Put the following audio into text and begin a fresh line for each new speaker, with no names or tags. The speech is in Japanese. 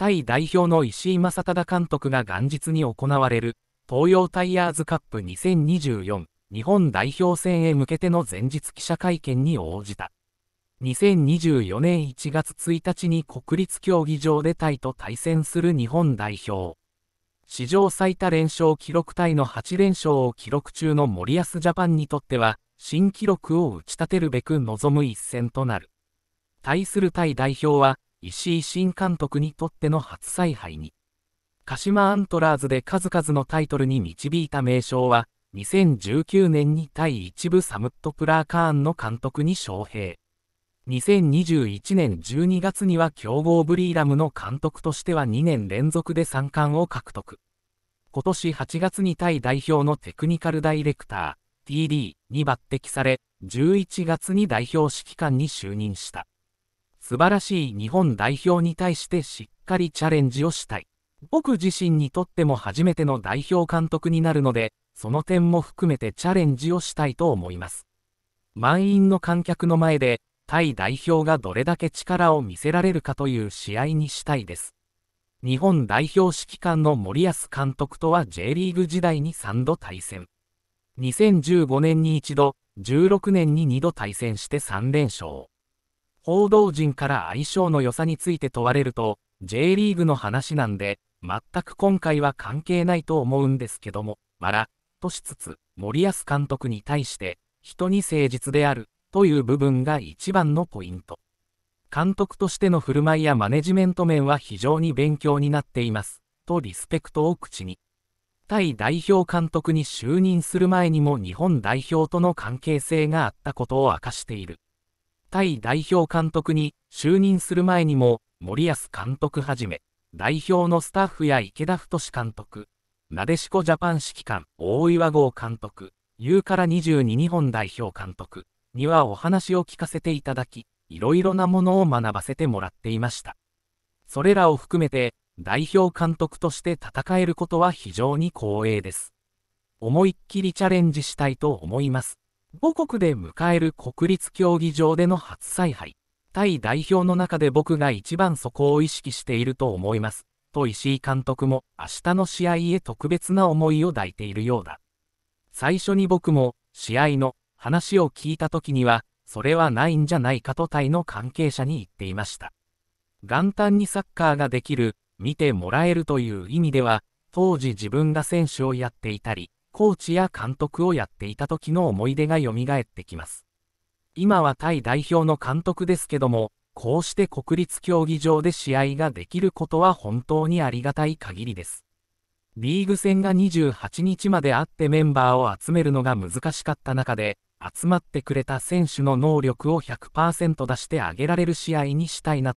タイ代表の石井正忠監督が元日に行われる東洋タイヤーズカップ2024日本代表戦へ向けての前日記者会見に応じた。2024年1月1日に国立競技場でタイと対戦する日本代表。史上最多連勝記録タイの8連勝を記録中の森保ジャパンにとっては、新記録を打ち立てるべく臨む一戦となる。対するタイ代表は、石井新監督にとっての初采配に鹿島アントラーズで数々のタイトルに導いた名将は2019年に対一部サムット・プラーカーンの監督に招聘2021年12月には強豪ブリーラムの監督としては2年連続で3冠を獲得今年8月に対代表のテクニカルダイレクター TD に抜擢され11月に代表指揮官に就任した素晴らしい日本代表に対してしっかりチャレンジをしたい。僕自身にとっても初めての代表監督になるので、その点も含めてチャレンジをしたいと思います。満員の観客の前で、タイ代表がどれだけ力を見せられるかという試合にしたいです。日本代表指揮官の森保監督とは J リーグ時代に3度対戦。2015年に1度、16年に2度対戦して3連勝。報道陣から相性の良さについて問われると、J リーグの話なんで、全く今回は関係ないと思うんですけども、まら、としつつ、森保監督に対して、人に誠実である、という部分が一番のポイント。監督としての振る舞いやマネジメント面は非常に勉強になっています、とリスペクトを口に。対代表監督に就任する前にも日本代表との関係性があったことを明かしている。タイ代表監督に就任する前にも森保監督はじめ代表のスタッフや池田太監督なでしこジャパン指揮官大岩郷監督 U から22日本代表監督にはお話を聞かせていただきいろいろなものを学ばせてもらっていましたそれらを含めて代表監督として戦えることは非常に光栄です思いっきりチャレンジしたいと思います母国で迎える国立競技場での初采配。対代表の中で僕が一番そこを意識していると思います。と石井監督も明日の試合へ特別な思いを抱いているようだ。最初に僕も試合の話を聞いた時には、それはないんじゃないかとタイの関係者に言っていました。元旦にサッカーができる、見てもらえるという意味では、当時自分が選手をやっていたり、コーチや監督をやっていた時の思い出が蘇ってきます。今はタイ代表の監督ですけども、こうして国立競技場で試合ができることは本当にありがたい限りです。リーグ戦が28日まであってメンバーを集めるのが難しかった中で、集まってくれた選手の能力を100%出してあげられる試合にしたいな。